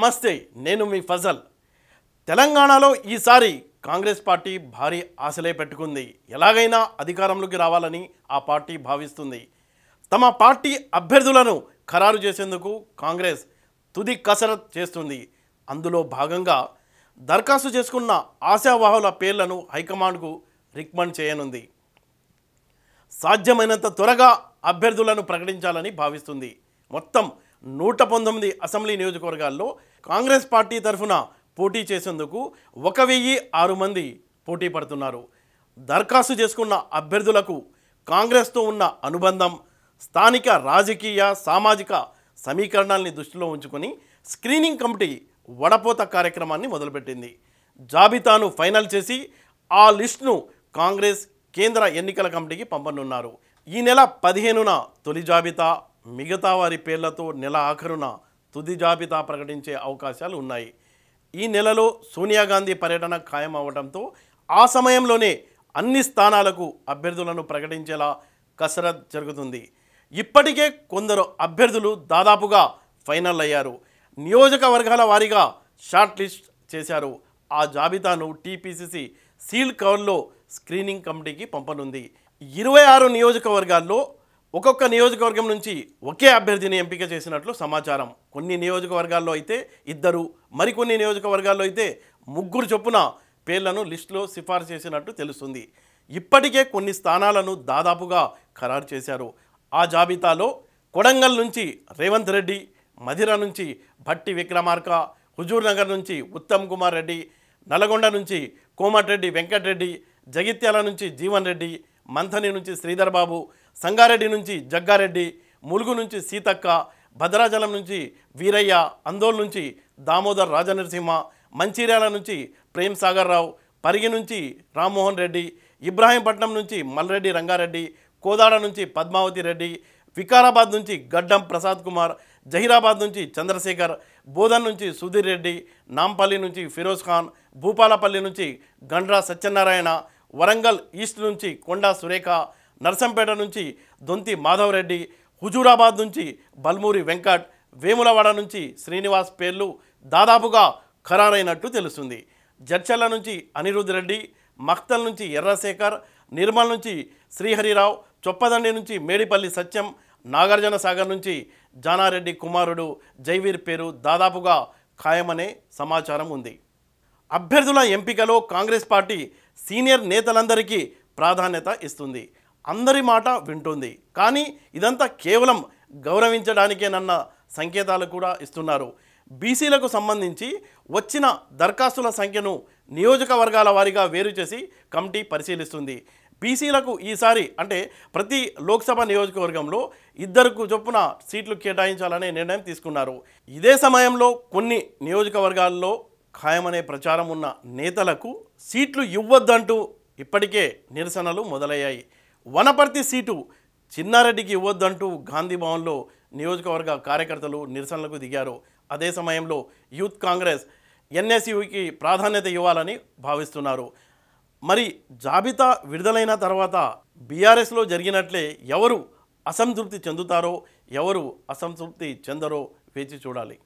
నమస్తే నేను మీ ఫజల్ తెలంగాణలో ఈసారి కాంగ్రెస్ పార్టీ భారీ ఆశలే పెట్టుకుంది ఎలాగైనా అధికారంలోకి రావాలని ఆ పార్టీ భావిస్తుంది తమ పార్టీ అభ్యర్థులను ఖరారు చేసేందుకు కాంగ్రెస్ తుది కసరత్ చేస్తుంది అందులో భాగంగా దరఖాస్తు చేసుకున్న ఆశావాహుల పేర్లను హైకమాండ్కు రికమెండ్ చేయనుంది సాధ్యమైనంత త్వరగా అభ్యర్థులను ప్రకటించాలని భావిస్తుంది మొత్తం నూట పంతొమ్మిది అసెంబ్లీ నియోజకవర్గాల్లో కాంగ్రెస్ పార్టీ తరఫున పోటీ చేసేందుకు ఒక వెయ్యి ఆరు మంది పోటీ పడుతున్నారు దరఖాస్తు చేసుకున్న అభ్యర్థులకు కాంగ్రెస్తో ఉన్న అనుబంధం స్థానిక రాజకీయ సామాజిక సమీకరణాలని దృష్టిలో ఉంచుకొని స్క్రీనింగ్ కమిటీ వడపోత కార్యక్రమాన్ని మొదలుపెట్టింది జాబితాను ఫైనల్ చేసి ఆ లిస్టును కాంగ్రెస్ కేంద్ర ఎన్నికల కమిటీకి పంపనున్నారు ఈ నెల పదిహేనున తొలి జాబితా మిగతా వారి పేర్లతో నెల ఆఖరున తుది జాబితా ప్రకటించే అవకాశాలు ఉన్నాయి ఈ నెలలో సోనియా గాంధీ పర్యటన ఖాయం అవడంతో ఆ సమయంలోనే అన్ని స్థానాలకు అభ్యర్థులను ప్రకటించేలా కసరత్ జరుగుతుంది ఇప్పటికే కొందరు అభ్యర్థులు దాదాపుగా ఫైనల్ అయ్యారు నియోజకవర్గాల వారీగా షార్ట్ లిస్ట్ చేశారు ఆ జాబితాను టీపీసీసీ సీల్ కవర్లో స్క్రీనింగ్ కమిటీకి పంపనుంది ఇరవై ఆరు నియోజకవర్గాల్లో ఒక్కొక్క నియోజకవర్గం నుంచి ఒకే అభ్యర్థిని ఎంపిక చేసినట్లు సమాచారం కొన్ని నియోజకవర్గాల్లో అయితే ఇద్దరు మరికొన్ని నియోజకవర్గాల్లో అయితే ముగ్గురు చొప్పున పేర్లను లిస్టులో సిఫార్సు చేసినట్టు తెలుస్తుంది ఇప్పటికే కొన్ని స్థానాలను దాదాపుగా ఖరారు చేశారు ఆ జాబితాలో కొడంగల్ నుంచి రేవంత్ రెడ్డి మధిర నుంచి భట్టి విక్రమార్క హుజూర్నగర్ నుంచి ఉత్తమ్ కుమార్ రెడ్డి నల్గొండ నుంచి కోమటిరెడ్డి వెంకటరెడ్డి జగిత్యాల నుంచి జీవన్ రెడ్డి మంథని నుంచి శ్రీధర్ బాబు సంగారెడ్డి నుంచి జగ్గారెడ్డి ములుగు నుంచి సీతక్క భద్రాచలం నుంచి వీరయ్య అందోల్ నుంచి దామోదర్ రాజనరసింహ మంచిర్యాల నుంచి ప్రేమ్ సాగర్ రావు పరిగి నుంచి రామ్మోహన్ రెడ్డి ఇబ్రాహీంపట్నం నుంచి మల్రెడ్డి రంగారెడ్డి కోదాడ నుంచి పద్మావతి రెడ్డి వికారాబాద్ నుంచి గడ్డం ప్రసాద్ కుమార్ జహీరాబాద్ నుంచి చంద్రశేఖర్ బోధన్ నుంచి సుధీర్ రెడ్డి నాంపల్లి నుంచి ఫిరోజ్ ఖాన్ భూపాలపల్లి నుంచి గండ్రా సత్యనారాయణ వరంగల్ ఈస్ట్ నుంచి కొండా సురేఖ నర్సంపేట నుంచి దొంతి మాధవరెడ్డి హుజూరాబాద్ నుంచి బల్మూరి వెంకట్ వేములవాడ నుంచి శ్రీనివాస్ పేర్లు దాదాపుగా ఖరారైనట్టు తెలుస్తుంది జడ్చల్ల నుంచి అనిరుద్ధ్ రెడ్డి మక్తల్ నుంచి ఎర్రశేఖర్ నిర్మల్ నుంచి శ్రీహరిరావు చొప్పదండి నుంచి మేడిపల్లి సత్యం నాగార్జున సాగర్ నుంచి జానారెడ్డి కుమారుడు జైవీర్ పేరు దాదాపుగా ఖాయమనే సమాచారం ఉంది అభ్యర్థుల ఎంపికలో కాంగ్రెస్ పార్టీ సీనియర్ నేతలందరికీ ప్రాధాన్యత ఇస్తుంది అందరి మాట వింటుంది కానీ ఇదంతా కేవలం గౌరవించడానికేనన్న సంకేతాలు కూడా ఇస్తున్నారు బీసీలకు సంబంధించి వచ్చిన దరఖాస్తుల సంఖ్యను నియోజకవర్గాల వారీగా వేరు చేసి కమిటీ పరిశీలిస్తుంది బీసీలకు ఈసారి అంటే ప్రతి లోక్సభ నియోజకవర్గంలో ఇద్దరుకు చొప్పున సీట్లు కేటాయించాలనే నిర్ణయం తీసుకున్నారు ఇదే సమయంలో కొన్ని నియోజకవర్గాల్లో ఖాయమనే ప్రచారం ఉన్న నేతలకు సీట్లు ఇవ్వద్దంటూ ఇప్పటికే నిరసనలు మొదలయ్యాయి వనపర్తి సీటు చిన్నారెడ్డికి ఇవ్వద్దంటూ గాంధీభవన్లో నియోజకవర్గ కార్యకర్తలు నిరసనలకు దిగారు అదే సమయంలో యూత్ కాంగ్రెస్ ఎన్ఎస్యుకి ప్రాధాన్యత ఇవ్వాలని భావిస్తున్నారు మరి జాబితా విడుదలైన తర్వాత బీఆర్ఎస్లో జరిగినట్లే ఎవరు అసంతృప్తి చెందుతారో ఎవరు అసంతృప్తి చెందరో వేచి చూడాలి